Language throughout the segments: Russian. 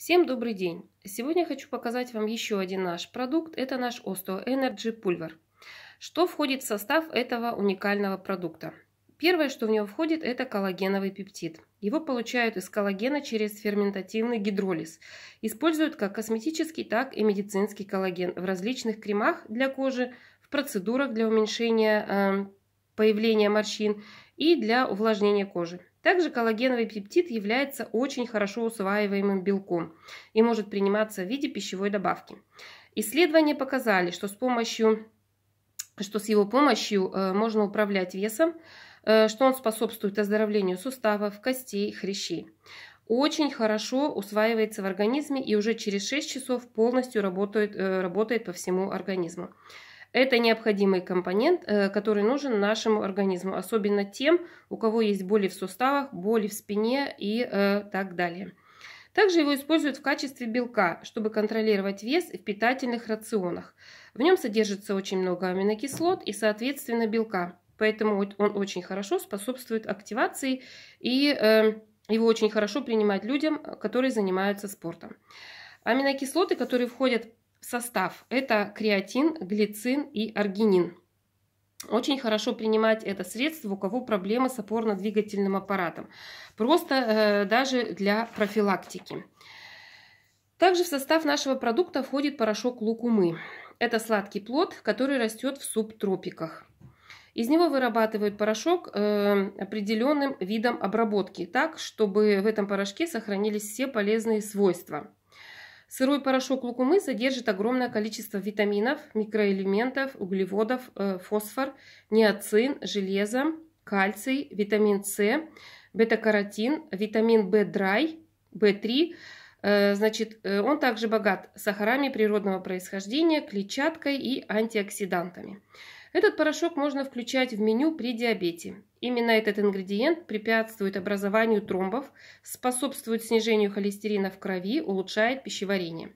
Всем добрый день! Сегодня хочу показать вам еще один наш продукт. Это наш Osteo Energy Pulver. Что входит в состав этого уникального продукта? Первое, что в него входит, это коллагеновый пептид. Его получают из коллагена через ферментативный гидролиз. Используют как косметический, так и медицинский коллаген в различных кремах для кожи, в процедурах для уменьшения э, появления морщин и для увлажнения кожи. Также коллагеновый пептид является очень хорошо усваиваемым белком и может приниматься в виде пищевой добавки. Исследования показали, что с, помощью, что с его помощью э, можно управлять весом, э, что он способствует оздоровлению суставов, костей, хрящей. Очень хорошо усваивается в организме и уже через 6 часов полностью работает, э, работает по всему организму. Это необходимый компонент, э, который нужен нашему организму, особенно тем, у кого есть боли в суставах, боли в спине и э, так далее. Также его используют в качестве белка, чтобы контролировать вес в питательных рационах. В нем содержится очень много аминокислот и, соответственно, белка. Поэтому он очень хорошо способствует активации и э, его очень хорошо принимать людям, которые занимаются спортом. Аминокислоты, которые входят Состав – это креатин, глицин и аргинин. Очень хорошо принимать это средство, у кого проблемы с опорно-двигательным аппаратом. Просто э, даже для профилактики. Также в состав нашего продукта входит порошок лукумы. Это сладкий плод, который растет в субтропиках. Из него вырабатывают порошок э, определенным видом обработки, так, чтобы в этом порошке сохранились все полезные свойства – Сырой порошок лукумы содержит огромное количество витаминов, микроэлементов, углеводов, э, фосфор, неоцин, железо, кальций, витамин С, бета-каротин, витамин В-драй, В3. Э, значит, э, он также богат сахарами природного происхождения, клетчаткой и антиоксидантами. Этот порошок можно включать в меню при диабете. Именно этот ингредиент препятствует образованию тромбов, способствует снижению холестерина в крови, улучшает пищеварение.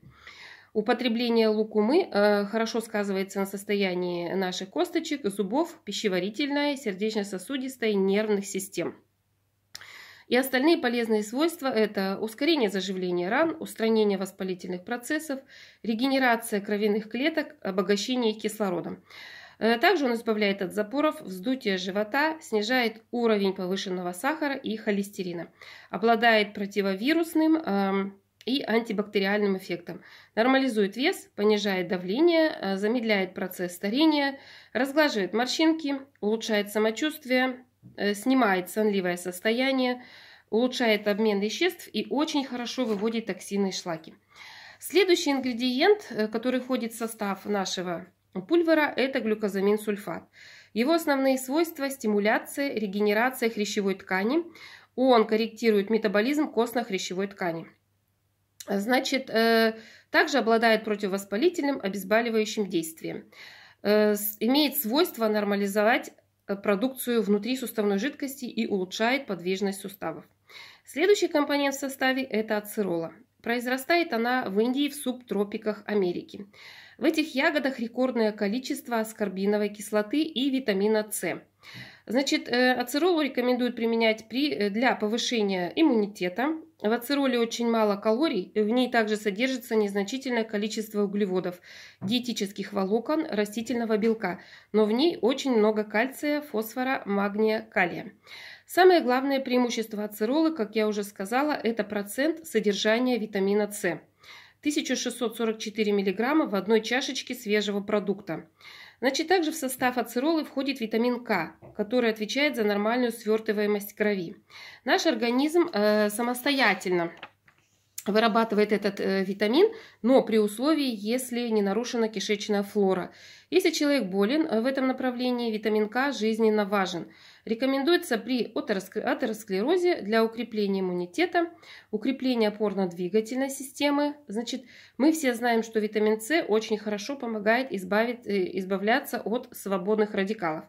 Употребление лукумы э, хорошо сказывается на состоянии наших косточек, зубов, пищеварительной, сердечно-сосудистой, нервных систем. И остальные полезные свойства – это ускорение заживления ран, устранение воспалительных процессов, регенерация кровяных клеток, обогащение их кислородом. Э, также он избавляет от запоров, вздутия живота, снижает уровень повышенного сахара и холестерина. Обладает противовирусным эм, и антибактериальным эффектом. Нормализует вес, понижает давление, э, замедляет процесс старения, разглаживает морщинки, улучшает самочувствие, э, снимает сонливое состояние, улучшает обмен веществ и очень хорошо выводит токсины и шлаки. Следующий ингредиент, который входит в состав нашего пульвера это глюкозамин-сульфат. Его основные свойства – стимуляция, регенерация хрящевой ткани. Он корректирует метаболизм костно-хрящевой ткани. Значит, э, также обладает противовоспалительным, обезболивающим действием. Э, имеет свойство нормализовать э, продукцию внутри суставной жидкости и улучшает подвижность суставов. Следующий компонент в составе – это ацерола. Произрастает она в Индии в субтропиках Америки. В этих ягодах рекордное количество аскорбиновой кислоты и витамина С. Значит, э, ацеролу рекомендуют применять при, э, для повышения иммунитета. В ацероле очень мало калорий, в ней также содержится незначительное количество углеводов, диетических волокон, растительного белка, но в ней очень много кальция, фосфора, магния, калия. Самое главное преимущество ацеролы, как я уже сказала, это процент содержания витамина С. 1644 миллиграмма в одной чашечке свежего продукта. Значит, также в состав ацеролы входит витамин К, который отвечает за нормальную свертываемость крови. Наш организм э, самостоятельно вырабатывает этот э, витамин, но при условии, если не нарушена кишечная флора. Если человек болен э, в этом направлении, витамин К жизненно важен – Рекомендуется при атеросклерозе для укрепления иммунитета, укрепления опорно-двигательной системы. Значит, мы все знаем, что витамин С очень хорошо помогает избавить, э, избавляться от свободных радикалов.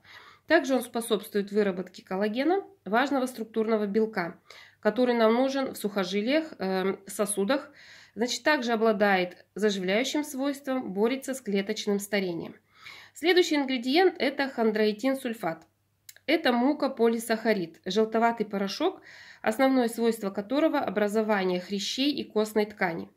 Также он способствует выработке коллагена, важного структурного белка, который нам нужен в сухожилиях, эм, сосудах. Значит, также обладает заживляющим свойством, борется с клеточным старением. Следующий ингредиент – это хондроитин сульфат. Это мука-полисахарид, желтоватый порошок, основное свойство которого – образование хрящей и костной ткани.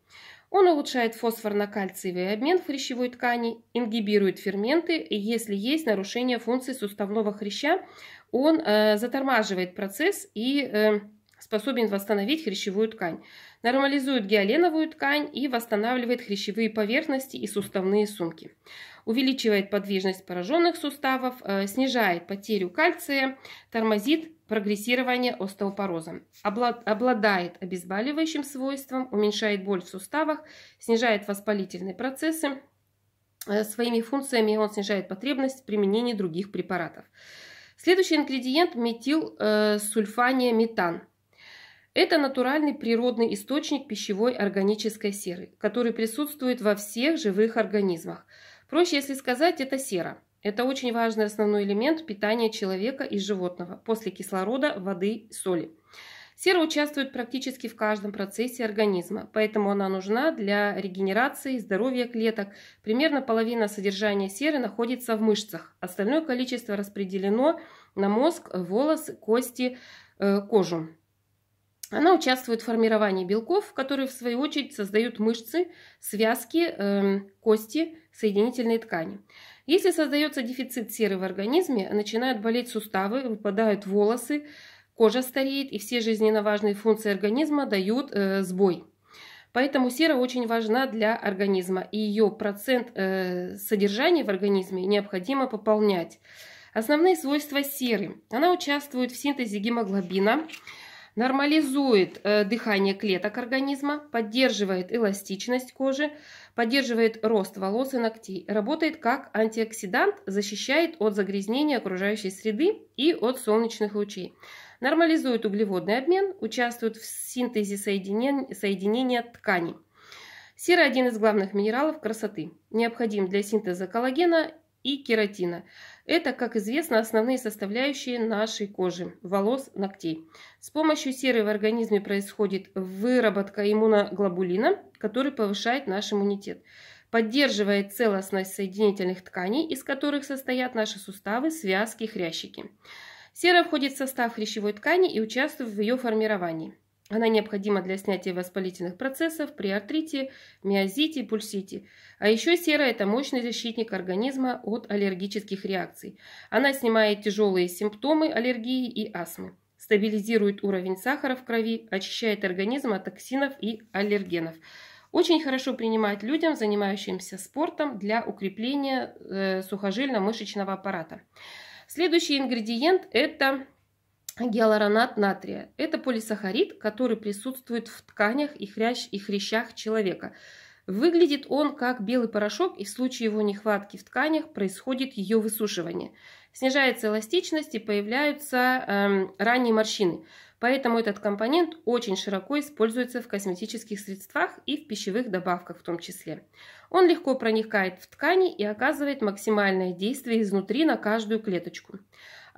Он улучшает фосфорно-кальциевый обмен в хрящевой ткани, ингибирует ферменты, и если есть нарушение функции суставного хряща, он э, затормаживает процесс и э, способен восстановить хрящевую ткань, нормализует гиаленовую ткань и восстанавливает хрящевые поверхности и суставные сумки, увеличивает подвижность пораженных суставов, э, снижает потерю кальция, тормозит прогрессирование остеопороза, обладает обезболивающим свойством, уменьшает боль в суставах, снижает воспалительные процессы, э, своими функциями он снижает потребность в применении других препаратов. Следующий ингредиент – метил э, метан – это натуральный природный источник пищевой органической серы, который присутствует во всех живых организмах. Проще, если сказать, это сера. Это очень важный основной элемент питания человека и животного после кислорода, воды, соли. Сера участвует практически в каждом процессе организма, поэтому она нужна для регенерации здоровья клеток. Примерно половина содержания серы находится в мышцах, остальное количество распределено на мозг, волосы, кости, э, кожу. Она участвует в формировании белков, которые в свою очередь создают мышцы, связки, эм, кости, соединительные ткани. Если создается дефицит серы в организме, начинают болеть суставы, выпадают волосы, кожа стареет и все жизненно важные функции организма дают э, сбой. Поэтому сера очень важна для организма, и ее процент э, содержания в организме необходимо пополнять. Основные свойства серы. Она участвует в синтезе гемоглобина, нормализует э, дыхание клеток организма, поддерживает эластичность кожи, поддерживает рост волос и ногтей, работает как антиоксидант, защищает от загрязнения окружающей среды и от солнечных лучей, нормализует углеводный обмен, участвует в синтезе соединен... соединения тканей. Сера – один из главных минералов красоты, необходим для синтеза коллагена и кератина – это, как известно, основные составляющие нашей кожи – волос, ногтей. С помощью серы в организме происходит выработка иммуноглобулина, который повышает наш иммунитет поддерживает целостность соединительных тканей, из которых состоят наши суставы, связки, хрящики. Сера входит в состав хрящевой ткани и участвует в ее формировании. Она необходима для снятия воспалительных процессов при артрите, миозите, пульсите. А еще сера – это мощный защитник организма от аллергических реакций. Она снимает тяжелые симптомы аллергии и астмы, стабилизирует уровень сахара в крови, очищает организм от токсинов и аллергенов. Очень хорошо принимать людям, занимающимся спортом для укрепления э, сухожильно-мышечного аппарата. Следующий ингредиент – это гиалуронат натрия. Это полисахарид, который присутствует в тканях и, хрящ, и хрящах человека. Выглядит он как белый порошок, и в случае его нехватки в тканях происходит ее высушивание. Снижается эластичность и появляются эм, ранние морщины. Поэтому этот компонент очень широко используется в косметических средствах и в пищевых добавках в том числе. Он легко проникает в ткани и оказывает максимальное действие изнутри на каждую клеточку.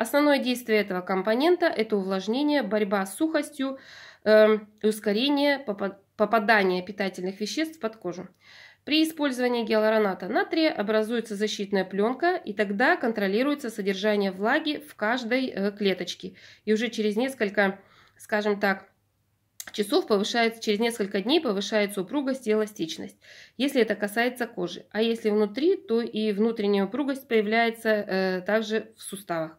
Основное действие этого компонента – это увлажнение, борьба с сухостью э, ускорение попадания питательных веществ под кожу. При использовании гиалуроната натрия образуется защитная пленка, и тогда контролируется содержание влаги в каждой э, клеточке. И уже через несколько, скажем так, часов повышается, через несколько дней повышается упругость и эластичность, если это касается кожи. А если внутри, то и внутренняя упругость появляется э, также в суставах.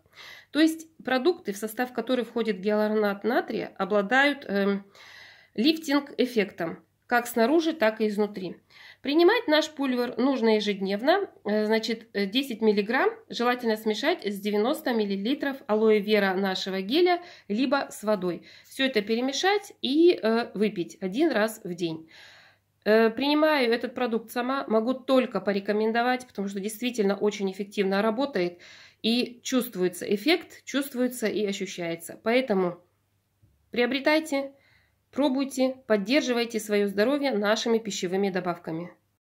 То есть продукты, в состав которых входит гиалуронат натрия, обладают э, лифтинг-эффектом как снаружи, так и изнутри. Принимать наш пульвер нужно ежедневно, э, значит 10 э, мг желательно смешать с 90 мл алоэ вера нашего геля, либо с водой. Все это перемешать и э, выпить один раз в день. Э, принимаю этот продукт сама, могу только порекомендовать, потому что действительно очень эффективно работает. И чувствуется эффект, чувствуется и ощущается. Поэтому приобретайте, пробуйте, поддерживайте свое здоровье нашими пищевыми добавками.